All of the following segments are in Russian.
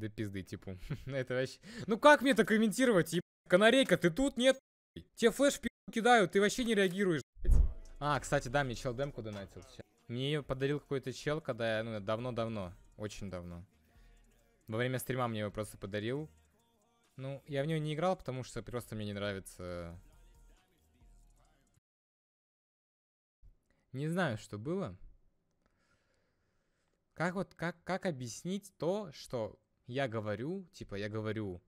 Да пизды, типу. Это вообще... Ну как мне это комментировать, еб... Канарейка, ты тут? Нет? Те флеш в кидают, ты вообще не реагируешь, А, кстати, да, мне чел демку донатил. Мне ее подарил какой-то чел, когда я, ну, давно-давно. Очень давно. Во время стрима мне его просто подарил. Ну, я в нее не играл, потому что просто мне не нравится... Не знаю, что было. Как вот, как, как объяснить то, что я говорю, типа, я говорю,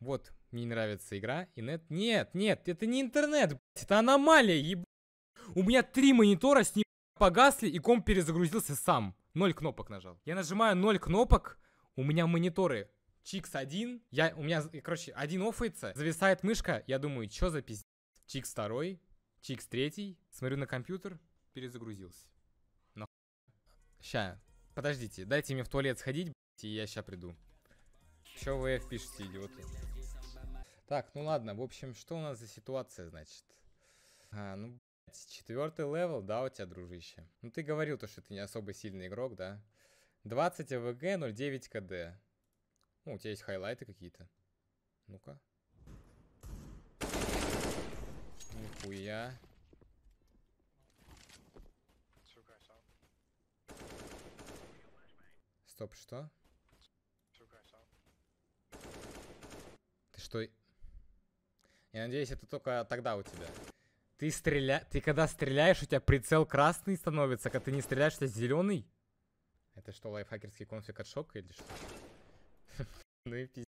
вот, мне нравится игра, и нет, нет, нет, это не интернет, блядь, это аномалия, еб... У меня три монитора с ним погасли, и комп перезагрузился сам. Ноль кнопок нажал. Я нажимаю ноль кнопок, у меня мониторы Чикс один, я, у меня, короче, один офается, зависает мышка, я думаю, что за пиздец. Чикс второй, Чикс третий, смотрю на компьютер, перезагрузился. Нахуй. Ща, подождите, дайте мне в туалет сходить, блядь, и я ща приду. Еще вы пишете, идиоты. Так, ну ладно, в общем, что у нас за ситуация, значит? А, ну, блядь, четвертый левел, да, у тебя, дружище? Ну, ты говорил то, что ты не особо сильный игрок, да? 20 АВГ, 0,9 КД. Ну, у тебя есть хайлайты какие-то. Ну-ка. Нихуя. Стоп, что? что... Я надеюсь, это только тогда у тебя. Ты стреля... Ты когда стреляешь, у тебя прицел красный становится, когда ты не стреляешь, у тебя зеленый? Это что, лайфхакерский конфиг от шока или что? Ну и пиздец.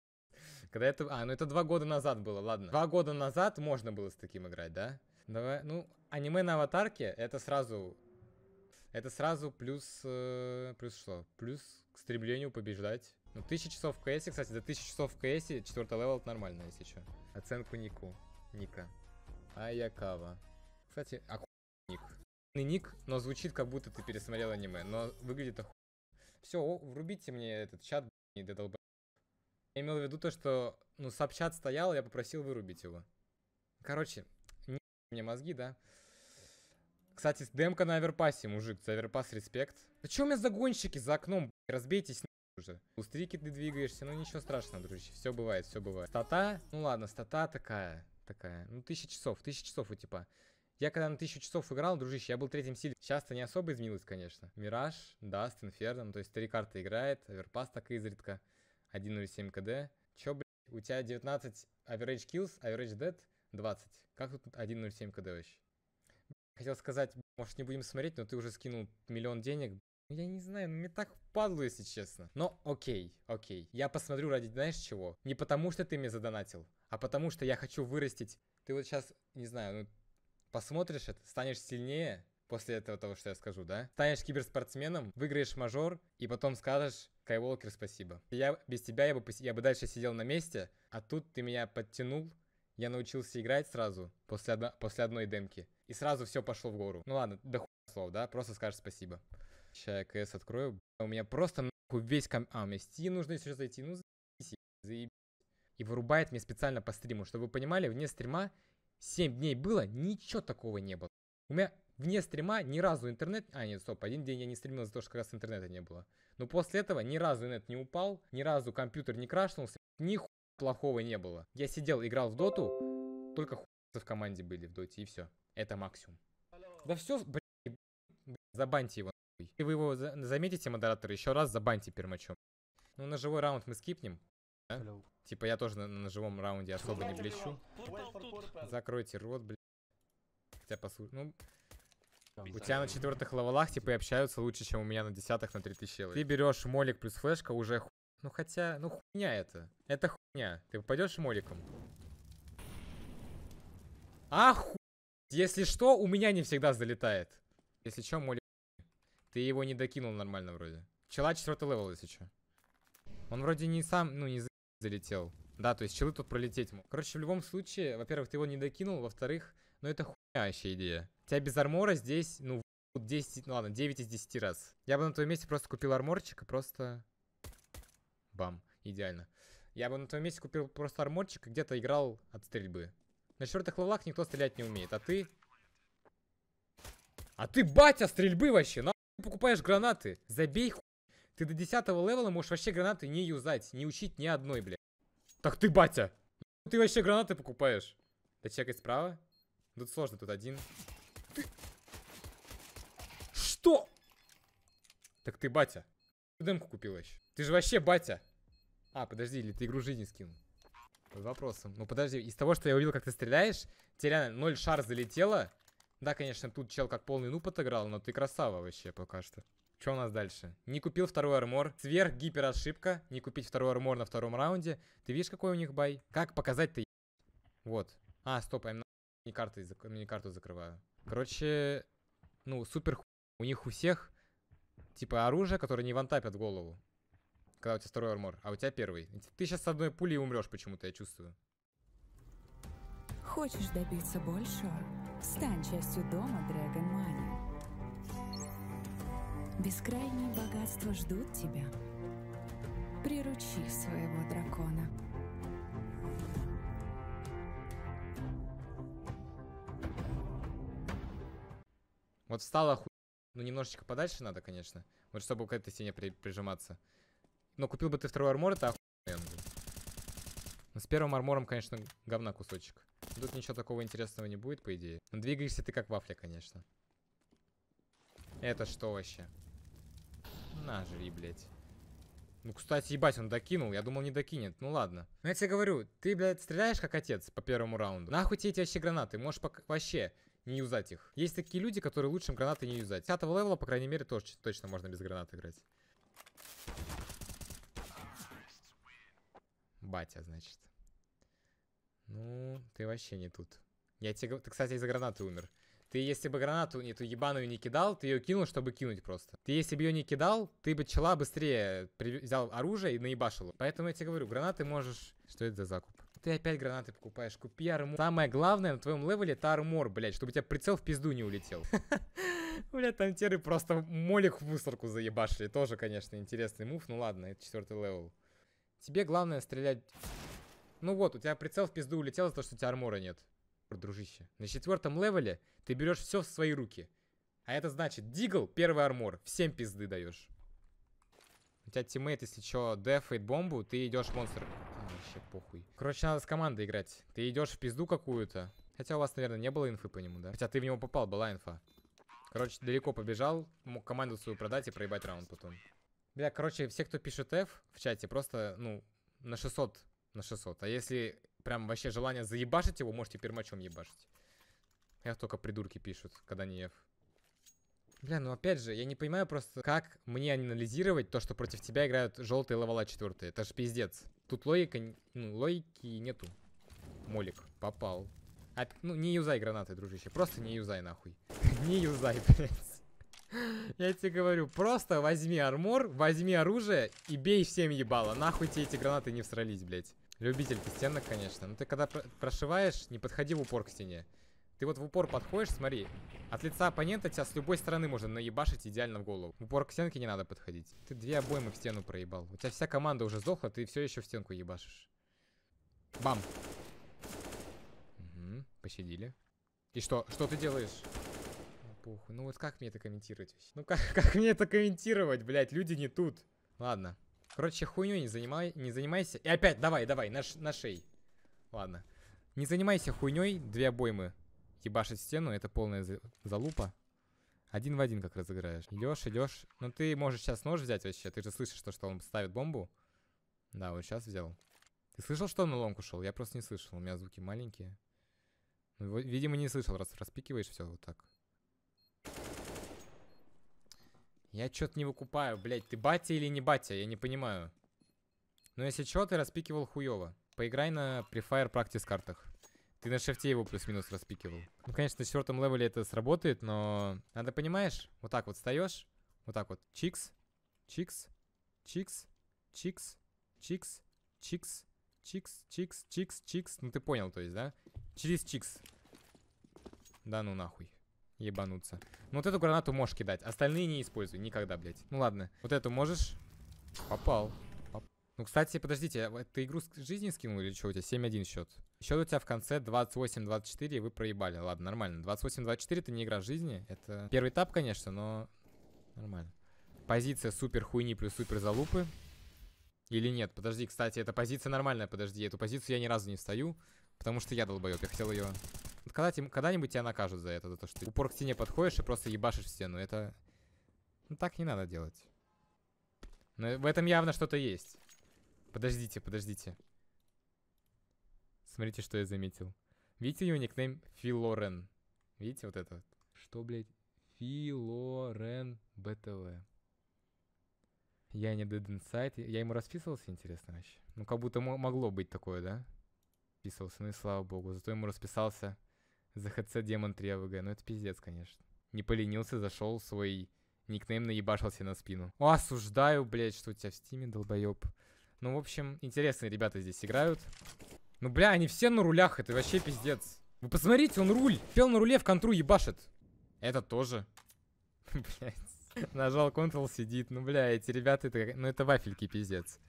Когда это... А, ну это два года назад было, ладно. Два года назад можно было с таким играть, да? Давай, ну, аниме на аватарке, это сразу... Это сразу плюс... Э, плюс что? Плюс к стремлению побеждать. Ну, 1000 часов в КС, кстати, до 1000 часов в КС 4 левел это нормально, если что. Оценку Нику. Ника. Аякава. Кстати, охуенный ник. ник, но звучит, как будто ты пересмотрел аниме, но выглядит охуенно. Все, о, врубите мне этот чат, не додолб... Я имел в виду то, что, ну, сапчат стоял, я попросил вырубить его. Короче, не мне мозги, да? Кстати, демка на Аверпасе, мужик, за Аверпас респект. Да чё у меня загонщики за окном, разбейтесь, уже. Устрики ты двигаешься, ну ничего страшного, дружище, все бывает, все бывает. Стата, ну ладно, стата такая, такая, ну тысяча часов, тысяча часов у типа. Я когда на тысячу часов играл, дружище, я был третьим сильным. Сейчас-то не особо изменилось, конечно. Мираж, Даст, Инферном, ну, то есть три карты играет, Аверпас так изредка, 1.07 КД. Чё, блядь, у тебя 19 Average Kills, Average Dead 20. Как тут 1.07 КД вообще? Хотел сказать, может не будем смотреть, но ты уже скинул миллион денег, ну, я не знаю, ну, мне так впадло, если честно. Но окей, окей. Я посмотрю ради, знаешь, чего? Не потому, что ты мне задонатил, а потому, что я хочу вырастить. Ты вот сейчас, не знаю, ну, посмотришь это, станешь сильнее после этого того, что я скажу, да? Станешь киберспортсменом, выиграешь мажор, и потом скажешь, Кайволкер, спасибо. Я без тебя, я бы, я бы дальше сидел на месте, а тут ты меня подтянул, я научился играть сразу, после, одно, после одной демки. И сразу все пошло в гору. Ну ладно, да хуй слов, да? Просто скажешь спасибо. Сейчас я КС открою. У меня просто нахуй весь ком... А, мне Steam нужно еще зайти. Ну, заебись, заебись. И вырубает мне специально по стриму. Чтобы вы понимали, вне стрима 7 дней было, ничего такого не было. У меня вне стрима ни разу интернет... А, нет, стоп, один день я не стримил из-за того, что как раз интернета не было. Но после этого ни разу интернет не упал, ни разу компьютер не крашнулся, ни хуй плохого не было. Я сидел, играл в доту, только хуй в команде были в доте, и все. Это максимум. Да все, блин, забаньте его. И вы его за заметите, модератор, еще раз забаньте пермачом. Ну, на живой раунд мы скипнем. Да? Типа я тоже на, на живом раунде особо не блещу. Закройте рот, блядь. Хотя послушай. Ну. У тебя на четвертых левелах, типа, и общаются лучше, чем у меня на десятых на 3000 лет. Ты берешь молик плюс флешка уже ху... Ну хотя, ну хуйня это. Это хуйня. Ты попадешь моликом. Аху! Если что, у меня не всегда залетает. Если что, молик... Ты его не докинул нормально вроде. Пчела 4 левел, если что. Он вроде не сам, ну, не залетел. Да, то есть челы тут пролететь мог. Короче, в любом случае, во-первых, ты его не докинул, во-вторых, ну это хуйня идея. У тебя без армора здесь, ну, 10, ну ладно, 9 из 10 раз. Я бы на твоем месте просто купил арморчик и просто... Бам, идеально. Я бы на твоем месте купил просто арморчик и где-то играл от стрельбы. На четвертых левлах никто стрелять не умеет, а ты... А ты, батя, стрельбы вообще, на! покупаешь гранаты, забей хуй. Ты до 10 левела можешь вообще гранаты не юзать, не учить ни одной, бля. Так ты, батя! Ты вообще гранаты покупаешь? Да чекай справа. Тут сложно, тут один. Ты... Что? Так ты, батя. Ты демку купил еще. Ты же вообще батя. А, подожди, или ты игру жизни скинул? Под вопросом. Ну подожди, из того, что я увидел, как ты стреляешь, тебе реально ноль шар залетело, да, конечно, тут чел как полный нуб отыграл, но ты красава вообще пока что. Что у нас дальше? Не купил второй армор. Сверх гипер ошибка. Не купить второй армор на втором раунде. Ты видишь, какой у них бай? Как показать-то? Вот. А, стоп, я мини-карту, мини-карту закрываю. Короче, ну, супер ху... У них у всех, типа, оружие, которое не вантапят голову. Когда у тебя второй армор, а у тебя первый. Ты сейчас с одной пулей умрешь почему-то, я чувствую. Хочешь добиться большего? Стань частью дома Dragon Money. Бескрайние богатства ждут тебя. Приручи своего дракона. Вот встала ху... Ну, немножечко подальше надо, конечно. Вот чтобы к этой стене при прижиматься. Но купил бы ты второй армор, это охуенно. Ну, с первым армором, конечно, говна кусочек. Тут ничего такого интересного не будет, по идее. Но ну, двигаешься ты как вафля, конечно. Это что вообще? На, жри, блядь. Ну, кстати, ебать, он докинул. Я думал, не докинет. Ну, ладно. Но ну, я тебе говорю, ты, блядь, стреляешь как отец по первому раунду. Нахуй тебе эти вообще гранаты? Можешь пока... вообще не юзать их. Есть такие люди, которые лучше гранаты не юзать. 10 левела, по крайней мере, тоже точно можно без гранат играть. Батя, значит. Ну, ты вообще не тут. Я тебе... Ты, кстати, из-за гранаты умер. Ты, если бы гранату эту ебаную не кидал, ты ее кинул, чтобы кинуть просто. Ты, если бы ее не кидал, ты бы чела быстрее при... взял оружие и наебашил. Поэтому я тебе говорю, гранаты можешь... Что это за закуп? Ты опять гранаты покупаешь, купи армор. Самое главное на твоем левеле это армор, блядь, чтобы у тебя прицел в пизду не улетел. Бля, тантеры просто молик в мусорку заебашили. Тоже, конечно, интересный мув, ну ладно, это четвертый левел. Тебе главное стрелять... Ну вот, у тебя прицел в пизду улетел за то, что у тебя армора нет. Дружище. На четвертом левеле ты берешь все в свои руки. А это значит, дигл, первый армор. Всем пизды даешь. У тебя тиммейт, если что, дефает бомбу, ты идешь монстр. А, вообще похуй. Короче, надо с командой играть. Ты идешь в пизду какую-то. Хотя у вас, наверное, не было инфы по нему, да? Хотя ты в него попал, была инфа. Короче, далеко побежал, мог команду свою продать и проебать раунд потом. Бля, короче, все, кто пишет F в чате, просто, ну, на 600 на 600. А если прям вообще желание заебашить его, можете пермачом ебашить. Я только придурки пишут, когда не F. Бля, ну опять же, я не понимаю просто, как мне анализировать то, что против тебя играют желтые лавала четвертые. Это же пиздец. Тут логика, ну, логики нету. Молик, попал. А, ну, не юзай гранаты, дружище. Просто не юзай, нахуй. не юзай, блядь. Я тебе говорю, просто возьми армор, возьми оружие и бей всем ебало. Нахуй тебе эти гранаты не всрались, блядь. Любитель ты стенок, конечно. Но ну, ты когда прошиваешь, не подходи в упор к стене. Ты вот в упор подходишь, смотри. От лица оппонента тебя с любой стороны можно наебашить идеально в голову. В упор к стенке не надо подходить. Ты две обоймы в стену проебал. У тебя вся команда уже сдохла, ты все еще в стенку ебашишь. Бам! Угу, пощадили. И что? Что ты делаешь? Похуй. Ну вот как мне это комментировать? Ну как, как мне это комментировать, блядь? Люди не тут. Ладно. Короче, хуйню не, занимай, не занимайся. И опять, давай, давай, на, ш, на шей. Ладно. Не занимайся хуйней, две обоймы. Ебашить стену, это полная залупа. Один в один как разыграешь. Идешь, идешь. Ну ты можешь сейчас нож взять вообще. Ты же слышишь, то, что он ставит бомбу. Да, вот сейчас взял. Ты слышал, что он на ломку шел? Я просто не слышал. У меня звуки маленькие. Ну, видимо, не слышал, раз распикиваешь все вот так. Я что-то не выкупаю, блядь. Ты батя или не батя? Я не понимаю. Но если что, ты распикивал хуёво. Поиграй на Prefire Practice картах. Ты на шефте его плюс-минус распикивал. Ну, конечно, на четвертом левеле это сработает, но... Надо, понимаешь, вот так вот встаешь, вот так вот, чикс, чикс, чикс, чикс, чикс, чикс, чикс, чикс, чикс, чикс. Ну, ты понял, то есть, да? Через чикс. Да ну нахуй ебануться. Ну вот эту гранату можешь кидать. Остальные не используй. Никогда, блядь. Ну ладно. Вот эту можешь. Попал. Поп... Ну, кстати, подождите, а ты игру с жизни скинул или что? У тебя 7-1 счет. Счет у тебя в конце 28-24, вы проебали. Ладно, нормально. 28-24 это не игра жизни. Это первый этап, конечно, но нормально. Позиция супер хуйни плюс супер залупы. Или нет? Подожди, кстати, эта позиция нормальная, подожди. Эту позицию я ни разу не встаю, потому что я долбоеб. Я хотел ее когда, когда-нибудь тебя накажут за это, за то, что ты упор к стене подходишь и просто ебашишь в стену. Это... Ну, так не надо делать. Но в этом явно что-то есть. Подождите, подождите. Смотрите, что я заметил. Видите его никнейм Филорен? Видите вот это? Что, блядь? Филорен БТВ. Я не Dead Inside. Я ему расписывался, интересно, вообще? Ну, как будто могло быть такое, да? Расписывался, ну и слава богу. Зато ему расписался Заходца демон 3 АВГ. Ну это пиздец, конечно. Не поленился, зашел свой никнейм наебашился на спину. О, осуждаю, блядь, что у тебя в стиме, долбоеб. Ну, в общем, интересные ребята здесь играют. Ну, бля, они все на рулях, это вообще пиздец. Вы посмотрите, он руль. Пел на руле в контру ебашит. Это тоже. Блядь. Нажал Ctrl, сидит. Ну, бля, эти ребята, это, ну, это вафельки, пиздец.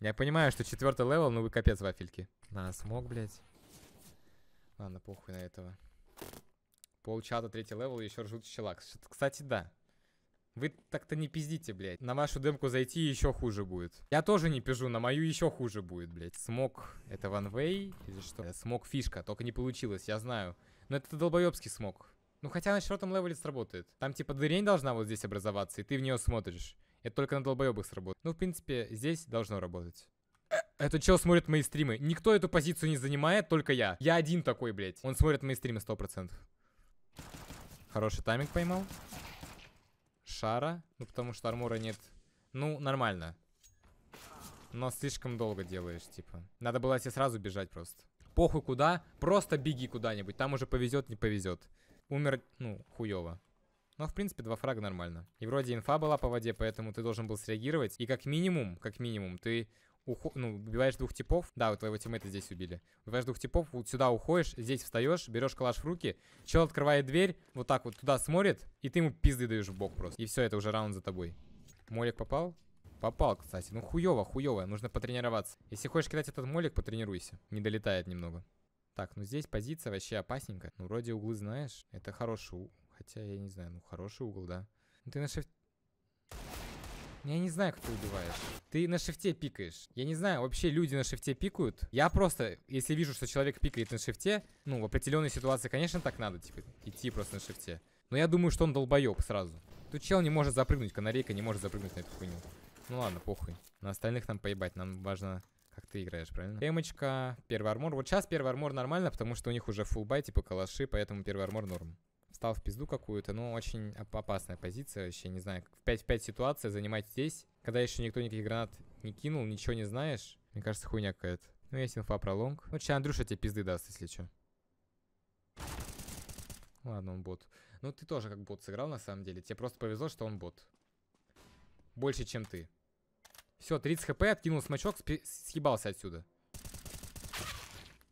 Я понимаю, что четвертый левел, ну вы капец вафельки. На смог, блядь. Ладно, похуй на этого. Полчата третий левел, еще ржут челак. Кстати, да. Вы так-то не пиздите, блядь. На вашу демку зайти еще хуже будет. Я тоже не пижу, на мою еще хуже будет, блядь. Смог это ванвей или что? Э, смог фишка, только не получилось, я знаю. Но это долбоебский смог. Ну хотя на четвертом левеле сработает. Там типа дырень должна вот здесь образоваться, и ты в нее смотришь. Это только на долбоебах сработает. Ну, в принципе, здесь должно работать. Этот чел смотрит мои стримы. Никто эту позицию не занимает, только я. Я один такой, блядь. Он смотрит мои стримы 100%. Хороший тайминг поймал. Шара. Ну, потому что армора нет. Ну, нормально. Но слишком долго делаешь, типа. Надо было тебе сразу бежать просто. Похуй куда, просто беги куда-нибудь. Там уже повезет, не повезет. Умер, ну, хуево. Но, в принципе, два фрага нормально. И вроде инфа была по воде, поэтому ты должен был среагировать. И как минимум, как минимум, ты уху... ну, убиваешь двух типов. Да, вот твоего тиммейта здесь убили. Убиваешь двух типов, вот сюда уходишь, здесь встаешь, берешь калаш в руки. Чел открывает дверь, вот так вот туда смотрит, и ты ему пизды даешь в бок просто. И все, это уже раунд за тобой. Молик попал? Попал, кстати. Ну хуево, хуево, нужно потренироваться. Если хочешь кидать этот молик, потренируйся. Не долетает немного. Так, ну здесь позиция вообще опасненькая. Ну, вроде углы знаешь. Это хороший угол. Хотя, я не знаю, ну, хороший угол, да. Ну, ты на шифте... Ну, я не знаю, как ты убиваешь. Ты на шифте пикаешь. Я не знаю, вообще люди на шифте пикают. Я просто, если вижу, что человек пикает на шифте, ну, в определенной ситуации, конечно, так надо, типа, идти просто на шифте. Но я думаю, что он долбоеб сразу. Тут чел не может запрыгнуть, канарейка не может запрыгнуть на эту хуйню. Ну ладно, похуй. На остальных нам поебать, нам важно как ты играешь, правильно? Эмочка, первый армор. Вот сейчас первый армор нормально, потому что у них уже фулбай, типа калаши, поэтому первый армор норм стал в пизду какую-то, ну, очень опасная позиция, вообще, не знаю, в 5-5 ситуация занимать здесь, когда еще никто никаких гранат не кинул, ничего не знаешь, мне кажется, хуйня какая-то. Ну, есть инфа про лонг. Ну, сейчас Андрюша тебе пизды даст, если что. Ладно, он бот. Ну, ты тоже как бот сыграл, на самом деле. Тебе просто повезло, что он бот. Больше, чем ты. Все, 30 хп, откинул смачок, съебался отсюда.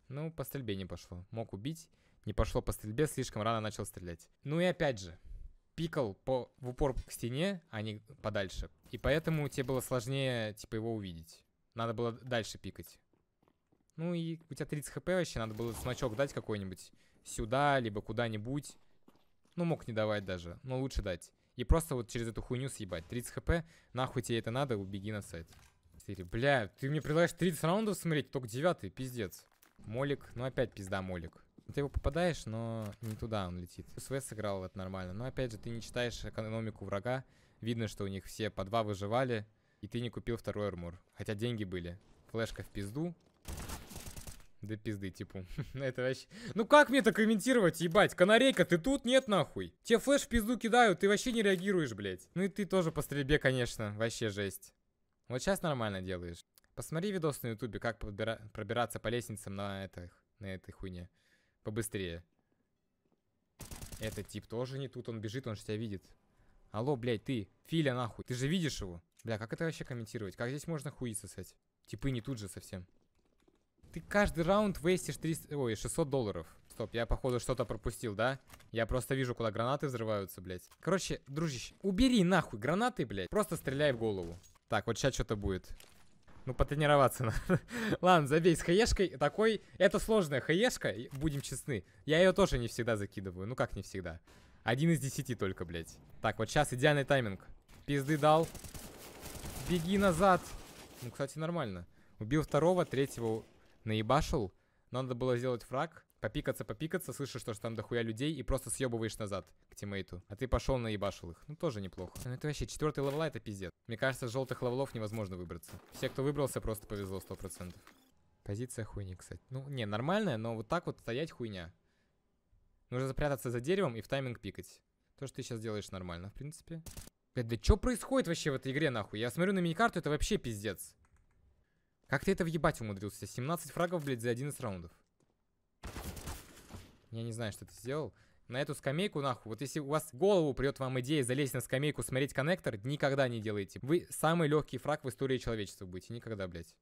Ну, по стрельбе не пошло. Мог убить не пошло по стрельбе, слишком рано начал стрелять. Ну и опять же, пикал по, в упор к стене, а не подальше. И поэтому тебе было сложнее, типа, его увидеть. Надо было дальше пикать. Ну и у тебя 30 хп вообще, надо было смачок дать какой-нибудь. Сюда, либо куда-нибудь. Ну, мог не давать даже, но лучше дать. И просто вот через эту хуйню съебать. 30 хп, нахуй тебе это надо, убеги на сайт. 4. Бля, ты мне предлагаешь 30 раундов смотреть, только 9, пиздец. Молик, ну опять пизда молик. Ты его попадаешь, но не туда он летит. СВ сыграл вот нормально. Но опять же, ты не читаешь экономику врага. Видно, что у них все по два выживали. И ты не купил второй армур. Хотя деньги были. Флешка в пизду. Да пизды, типу. это вообще... Ну как мне это комментировать, ебать? Канарейка, ты тут? Нет, нахуй. Тебе флеш в пизду кидают, ты вообще не реагируешь, блядь. Ну и ты тоже по стрельбе, конечно. Вообще жесть. Вот сейчас нормально делаешь. Посмотри видос на ютубе, как пробира... пробираться по лестницам на, этой на этой хуйне. Побыстрее. Этот тип тоже не тут, он бежит, он же тебя видит. Алло, блядь, ты, Филя, нахуй, ты же видишь его? Бля, как это вообще комментировать? Как здесь можно хуиться, сосать? Типы не тут же совсем. Ты каждый раунд вестишь 300... Ой, 600 долларов. Стоп, я, походу, что-то пропустил, да? Я просто вижу, куда гранаты взрываются, блядь. Короче, дружище, убери нахуй гранаты, блядь. Просто стреляй в голову. Так, вот сейчас что-то будет. Ну, потренироваться надо. Ладно, забей, с хаешкой такой... Это сложная хаешка, будем честны. Я ее тоже не всегда закидываю. Ну, как не всегда. Один из десяти только, блядь. Так, вот сейчас идеальный тайминг. Пизды дал. Беги назад. Ну, кстати, нормально. Убил второго, третьего наебашил. Надо было сделать фраг попикаться, попикаться, слышишь, что, что там дохуя людей, и просто съебываешь назад к тиммейту. А ты пошел на ебашил их. Ну, тоже неплохо. Ну, это вообще четвертый левела, это пиздец. Мне кажется, с желтых левелов невозможно выбраться. Все, кто выбрался, просто повезло 100%. Позиция хуйни, кстати. Ну, не, нормальная, но вот так вот стоять хуйня. Нужно запрятаться за деревом и в тайминг пикать. То, что ты сейчас делаешь, нормально, в принципе. Блядь, да что происходит вообще в этой игре, нахуй? Я смотрю на карту, это вообще пиздец. Как ты это въебать умудрился? 17 фрагов, блядь, за 11 раундов. Я не знаю, что ты сделал. На эту скамейку нахуй. Вот если у вас голову придет вам идея залезть на скамейку, смотреть коннектор, никогда не делайте. Вы самый легкий фраг в истории человечества будете. Никогда, блядь.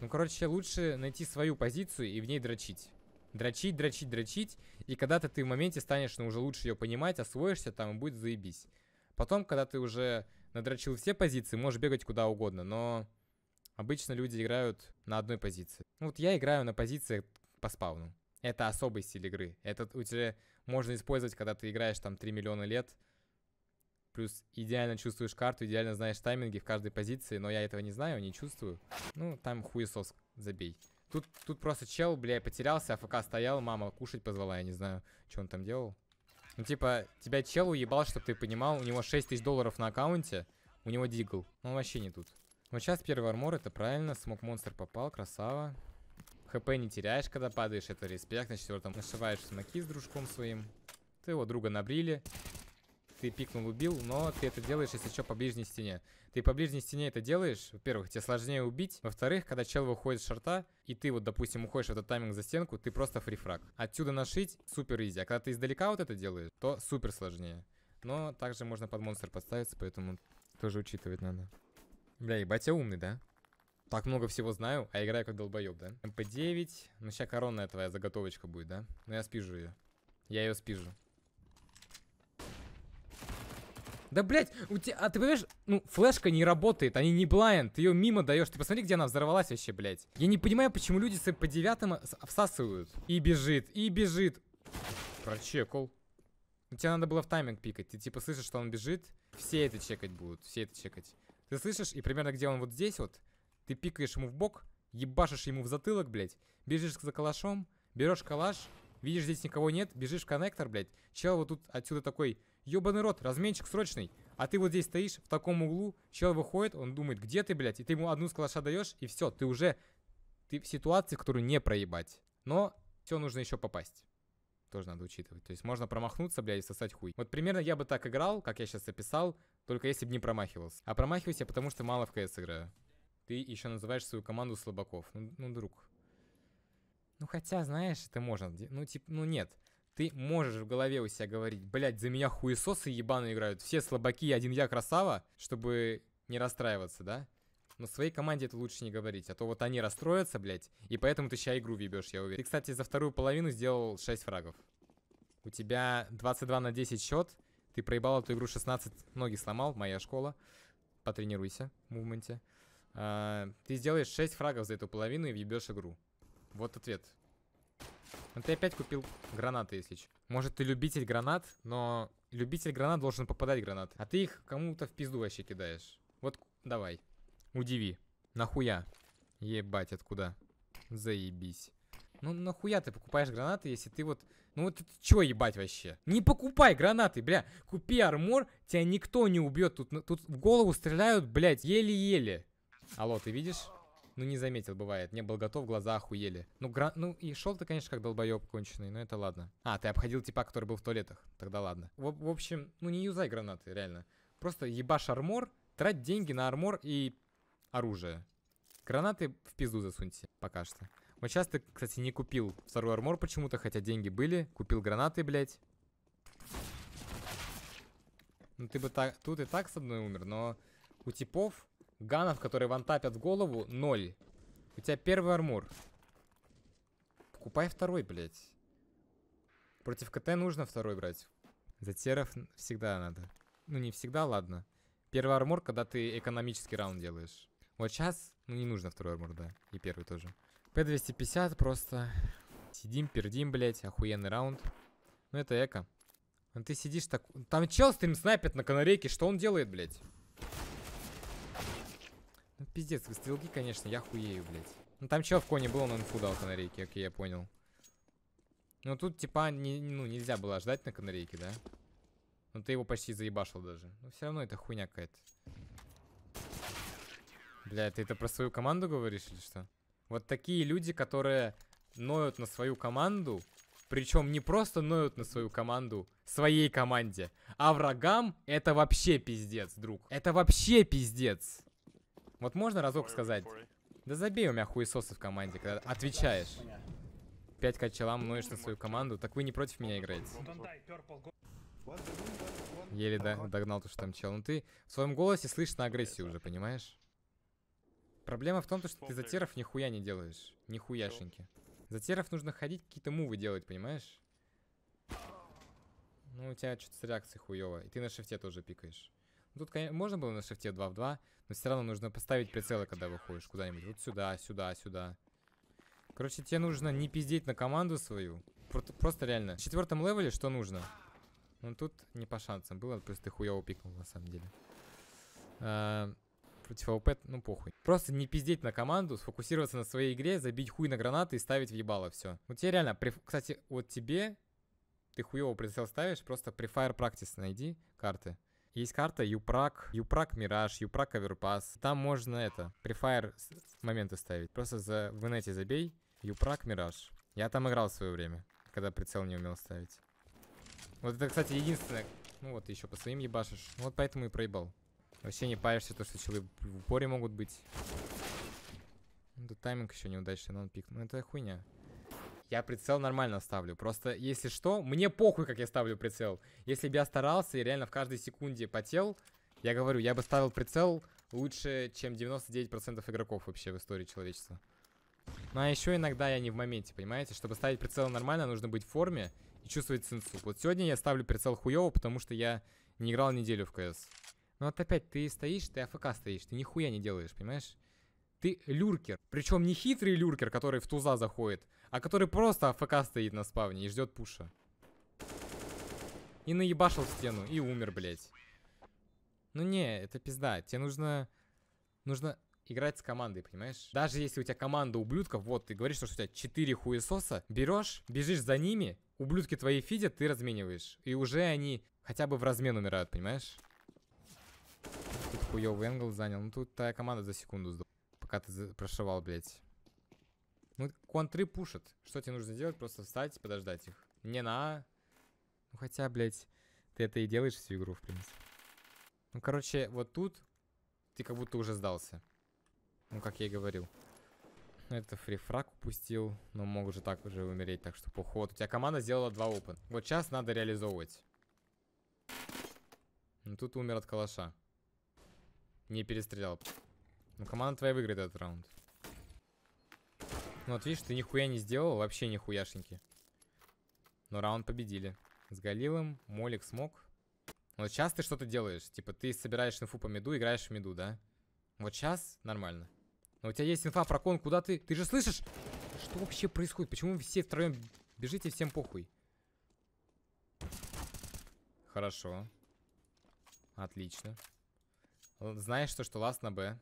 Ну, короче, лучше найти свою позицию и в ней дрочить. Дрочить, дрочить, дрочить. И когда-то ты в моменте станешь, ну, уже лучше ее понимать, освоишься там и будет заебись. Потом, когда ты уже надрочил все позиции, можешь бегать куда угодно, но обычно люди играют на одной позиции. Ну, вот я играю на позиции по спавну. Это особый стиль игры. Этот у тебя можно использовать, когда ты играешь там 3 миллиона лет. Плюс идеально чувствуешь карту, идеально знаешь тайминги в каждой позиции, но я этого не знаю, не чувствую. Ну, там хуесос, забей. Тут, тут просто чел, бля, потерялся, АФК стоял, мама кушать позвала, я не знаю, что он там делал. Ну, типа, тебя чел уебал, чтобы ты понимал, у него 6 тысяч долларов на аккаунте, у него дигл. Он вообще не тут. Вот сейчас первый армор, это правильно, смог монстр попал, красава. ХП не теряешь, когда падаешь, это респект. На четвертом нашиваешься на ки с дружком своим. Ты его друга набрили. Ты пикнул, убил, но ты это делаешь, если что, по ближней стене. Ты по ближней стене это делаешь, во-первых, тебе сложнее убить. Во-вторых, когда чел выходит с шарта, и ты вот, допустим, уходишь в этот тайминг за стенку, ты просто фрифраг. Отсюда нашить супер изи, а когда ты издалека вот это делаешь, то супер сложнее. Но также можно под монстр подставиться, поэтому тоже учитывать надо. Бля, ебать, я а умный, да? Так много всего знаю, а играю как долбоеб, да? МП-9. Ну, сейчас коронная твоя заготовочка будет, да? Ну, я спижу ее. Я ее спижу. Да, блядь, у тебя, а ты понимаешь, ну, флешка не работает, они не блайнд, ты ее мимо даешь, ты посмотри, где она взорвалась вообще, блядь. Я не понимаю, почему люди с по девятым а, всасывают. И бежит, и бежит. Прочекал. Ну, тебе надо было в тайминг пикать, ты типа слышишь, что он бежит, все это чекать будут, все это чекать. Ты слышишь, и примерно где он вот здесь вот, ты пикаешь ему в бок, ебашишь ему в затылок, блядь, бежишь за калашом, берешь калаш, видишь, здесь никого нет, бежишь в коннектор, блядь. Чел вот тут отсюда такой, ебаный рот, разменчик срочный. А ты вот здесь стоишь, в таком углу, чел выходит, он думает, где ты, блядь, и ты ему одну с калаша даешь, и все, ты уже, ты в ситуации, которую не проебать. Но все нужно еще попасть тоже надо учитывать. То есть можно промахнуться, бля, и сосать хуй. Вот примерно я бы так играл, как я сейчас описал, только если бы не промахивался. А промахиваюсь я потому, что мало в КС играю ты еще называешь свою команду слабаков. Ну, ну друг. Ну, хотя, знаешь, это можно. Ну, типа, ну нет. Ты можешь в голове у себя говорить, блядь, за меня хуесосы ебаные играют. Все слабаки, один я красава, чтобы не расстраиваться, да? Но своей команде это лучше не говорить, а то вот они расстроятся, блядь, и поэтому ты сейчас игру въебешь, я уверен. Ты, кстати, за вторую половину сделал 6 фрагов. У тебя 22 на 10 счет, ты проебал эту игру 16, ноги сломал, моя школа. Потренируйся в мувменте. А, ты сделаешь 6 фрагов за эту половину и въебешь игру. Вот ответ. Но ну, ты опять купил гранаты, если че. Может, ты любитель гранат, но любитель гранат должен попадать гранаты. А ты их кому-то в пизду вообще кидаешь. Вот, давай. Удиви. Нахуя? Ебать, откуда? Заебись. Ну нахуя ты покупаешь гранаты, если ты вот... Ну вот это чё ебать вообще? Не покупай гранаты, бля. Купи армор, тебя никто не убьет. Тут, ну, тут в голову стреляют, блядь, еле-еле. Алло, ты видишь? Ну, не заметил, бывает. Не был готов, глаза охуели. Ну, гран, ну и шел ты, конечно, как долбоеб конченый, но это ладно. А, ты обходил типа, который был в туалетах. Тогда ладно. В, в общем, ну не юзай гранаты, реально. Просто ебашь армор, трать деньги на армор и оружие. Гранаты в пизду засуньте пока что. Вот сейчас ты, кстати, не купил второй армор почему-то, хотя деньги были. Купил гранаты, блядь. Ну ты бы так, тут и так с одной умер, но у типов Ганов, которые вантапят голову, ноль. У тебя первый армур. Покупай второй, блядь. Против КТ нужно второй брать. За теров всегда надо. Ну, не всегда, ладно. Первый армур, когда ты экономический раунд делаешь. Вот сейчас, ну, не нужно второй армур, да. И первый тоже. П-250 просто... Сидим, пердим, блядь. Охуенный раунд. Ну, это эко. Но ну, ты сидишь так... Там чел стрим снайпит на канарейке. Что он делает, блядь? Ну, пиздец, вы стрелки, конечно, я хуею, блядь. Ну, там чел в коне был, он инфу дал канарейке, как я понял. Ну, тут, типа, не, ну, нельзя было ждать на канарейке, да? Ну, ты его почти заебашил даже. Но ну, все равно это хуйня какая-то. Бля, ты это про свою команду говоришь или что? Вот такие люди, которые ноют на свою команду, причем не просто ноют на свою команду, своей команде, а врагам это вообще пиздец, друг. Это вообще пиздец. Вот можно разок сказать? Да забей у меня хуесосы в команде, когда отвечаешь. 5к челам мнуешь на свою команду, так вы не против меня играете. Еле да, догнал то, что там чел. Ну ты в своем голосе слышно агрессию уже, понимаешь? Проблема в том, что ты затеров нихуя не делаешь. Нихуяшеньки. Затеров нужно ходить, какие-то мувы делать, понимаешь? Ну, у тебя что-то с реакцией хуёво. И ты на шифте тоже пикаешь. Тут конечно, можно было на шифте 2 в 2, но все равно нужно поставить прицелы, когда выходишь куда-нибудь. Вот сюда, сюда, сюда. Короче, тебе нужно не пиздеть на команду свою. Просто реально. В четвертом левеле что нужно? Ну тут не по шансам было, просто ты хуёво пикнул на самом деле. А, против АУП, ну похуй. Просто не пиздеть на команду, сфокусироваться на своей игре, забить хуй на гранаты и ставить в ебало все. Вот тебе реально, при... кстати, вот тебе, ты хуёво прицел ставишь, просто при fire practice найди карты. Есть карта Юпрак, Юпрак Мираж, Юпрак Оверпас. Там можно это, префайр моменты ставить. Просто за, в инете забей Юпрак Мираж. Я там играл в свое время, когда прицел не умел ставить. Вот это, кстати, единственное... Ну вот, еще по своим ебашишь. Ну вот поэтому и проебал. Вообще не паришься, то, что челы в упоре могут быть. Это тайминг еще неудачный, но он пик. Ну это хуйня. Я прицел нормально ставлю. Просто, если что, мне похуй, как я ставлю прицел. Если бы я старался и реально в каждой секунде потел, я говорю, я бы ставил прицел лучше, чем 99% игроков вообще в истории человечества. Ну а еще иногда я не в моменте, понимаете? Чтобы ставить прицел нормально, нужно быть в форме и чувствовать сенсу. Вот сегодня я ставлю прицел хуево, потому что я не играл неделю в КС. Но ну, вот опять ты стоишь, ты АФК стоишь, ты нихуя не делаешь, понимаешь? Ты люркер. Причем не хитрый люркер, который в туза заходит, а который просто АФК стоит на спавне и ждет пуша. И наебашил в стену, и умер, блядь. Ну не, это пизда. Тебе нужно... Нужно играть с командой, понимаешь? Даже если у тебя команда ублюдков, вот, ты говоришь, что у тебя 4 хуесоса, берешь, бежишь за ними, ублюдки твои фидят, ты размениваешь. И уже они хотя бы в размен умирают, понимаешь? Тут хуёвый энгл занял. Ну тут твоя команда за секунду сдохла пока ты прошивал, блядь. Ну, контры пушат. Что тебе нужно делать? Просто встать и подождать их. Не на... А. Ну, хотя, блядь, ты это и делаешь всю игру, в принципе. Ну, короче, вот тут ты как будто уже сдался. Ну, как я и говорил. Ну, это фрифраг упустил, но мог же так уже умереть, так что поход. У тебя команда сделала два опен. Вот сейчас надо реализовывать. Ну, тут умер от калаша. Не перестрелял. Ну команда твоя выиграет этот раунд. Ну вот видишь, ты нихуя не сделал, вообще нихуяшеньки. Но раунд победили. С Галилом, Молик смог. Вот сейчас ты что-то делаешь. Типа ты собираешь инфу по меду, играешь в меду, да? Вот сейчас нормально. Но у тебя есть инфа про кон, куда ты? Ты же слышишь? Что вообще происходит? Почему все втроем бежите, всем похуй? Хорошо. Отлично. Знаешь, что, что ласт на Б.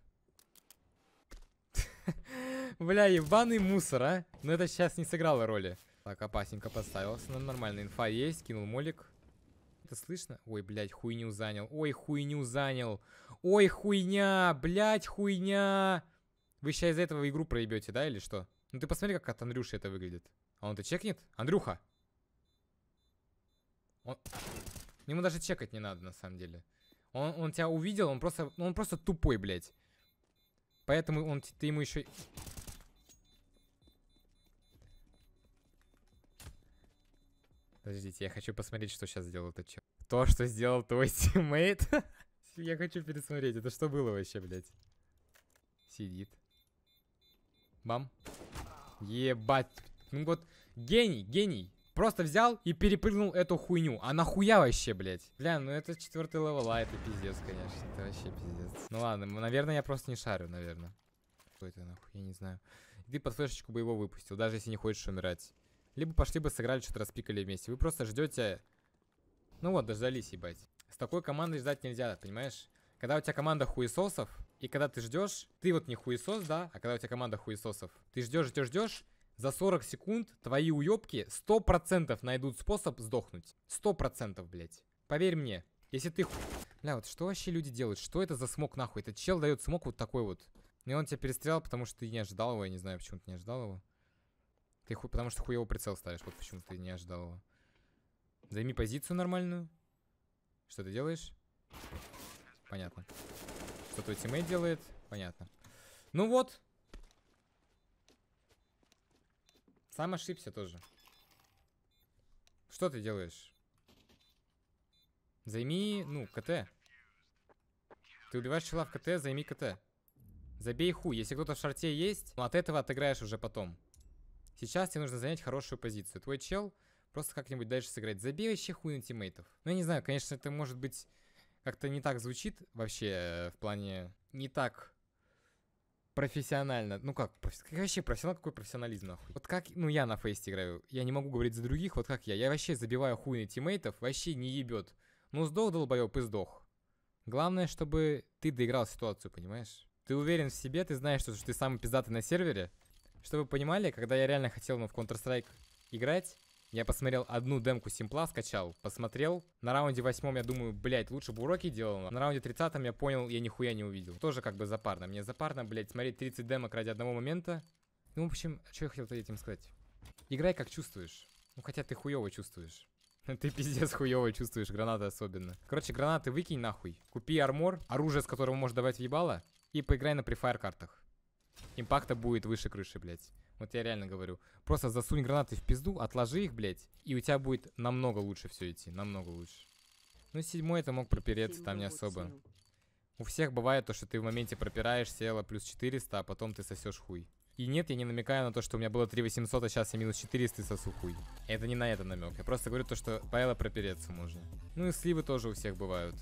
Бля, ебаный мусор, а. Но это сейчас не сыграло роли. Так, опасненько поставился, Но ну, нормально, инфа есть. Кинул молик. Это слышно? Ой, блядь, хуйню занял. Ой, хуйню занял. Ой, хуйня, блядь, хуйня. Вы сейчас из-за этого игру проебете, да, или что? Ну ты посмотри, как от Андрюши это выглядит. А он-то чекнет? Андрюха! Он... Ему даже чекать не надо, на самом деле. Он, он тебя увидел, он просто, ну, он просто тупой, блядь. Поэтому он, ты ему еще... Подождите, я хочу посмотреть, что сейчас сделал этот чел. То, что сделал твой тиммейт. я хочу пересмотреть, это что было вообще, блядь? Сидит. Бам. Ебать. Ну вот, гений, гений. Просто взял и перепрыгнул эту хуйню. А нахуя вообще, блядь? Бля, ну это четвертый левел, а это пиздец, конечно. Это вообще пиздец. Ну ладно, наверное, я просто не шарю, наверное. Что это нахуй, я не знаю. ты под флешечку бы его выпустил, даже если не хочешь умирать. Либо пошли бы сыграли, что-то распикали вместе. Вы просто ждете... Ну вот, дождались, ебать. С такой командой ждать нельзя, понимаешь? Когда у тебя команда хуесосов, и когда ты ждешь, ты вот не хуесос, да, а когда у тебя команда хуесосов, ты ждешь, ждешь, ждешь, за 40 секунд твои уебки 100% найдут способ сдохнуть. 100%, блядь. Поверь мне, если ты... Бля, вот что вообще люди делают? Что это за смог нахуй? Этот чел дает смог вот такой вот. И он тебя перестрелял, потому что ты не ожидал его. Я не знаю, почему ты не ожидал его. Ты ху... Потому что хуево прицел ставишь. Вот почему ты не ожидал его. Займи позицию нормальную. Что ты делаешь? Понятно. Что твой тиммейт делает? Понятно. Ну вот, Сам ошибся тоже. Что ты делаешь? Займи, ну, КТ. Ты убиваешь чела в КТ, займи КТ. Забей хуй. Если кто-то в шарте есть, ну, от этого отыграешь уже потом. Сейчас тебе нужно занять хорошую позицию. Твой чел просто как-нибудь дальше сыграть. Забей вообще хуй на тиммейтов. Ну, я не знаю, конечно, это может быть как-то не так звучит вообще э, в плане... Не так профессионально. Ну как, проф... вообще профессионал, какой профессионализм, нахуй. Вот как, ну я на фейсте играю, я не могу говорить за других, вот как я. Я вообще забиваю хуй на тиммейтов, вообще не ебет. Ну сдох, долбоеб, и сдох. Главное, чтобы ты доиграл ситуацию, понимаешь? Ты уверен в себе, ты знаешь, что, что ты самый пиздатый на сервере. Чтобы вы понимали, когда я реально хотел ну, в Counter-Strike играть, я посмотрел одну демку симпла, скачал, посмотрел. На раунде восьмом я думаю, блять, лучше бы уроки делал. На раунде тридцатом я понял, я нихуя не увидел. Тоже как бы запарно. Мне запарно, блять, смотреть 30 демок ради одного момента. Ну, в общем, что я хотел этим сказать? Играй как чувствуешь. Ну, хотя ты хуёво чувствуешь. Ты пиздец хуёво чувствуешь, гранаты особенно. Короче, гранаты выкинь нахуй. Купи армор, оружие, с которого можешь давать ебало, и поиграй на префайр картах. Импакта будет выше крыши, блядь. Вот я реально говорю. Просто засунь гранаты в пизду, отложи их, блядь, и у тебя будет намного лучше все идти. Намного лучше. Ну, седьмой это мог пропереться, там не особо. У всех бывает то, что ты в моменте пропираешь села плюс 400, а потом ты сосешь хуй. И нет, я не намекаю на то, что у меня было 3800, а сейчас я минус 400 и сосу хуй. Это не на это намек. Я просто говорю то, что Павела пропереться можно. Ну и сливы тоже у всех бывают.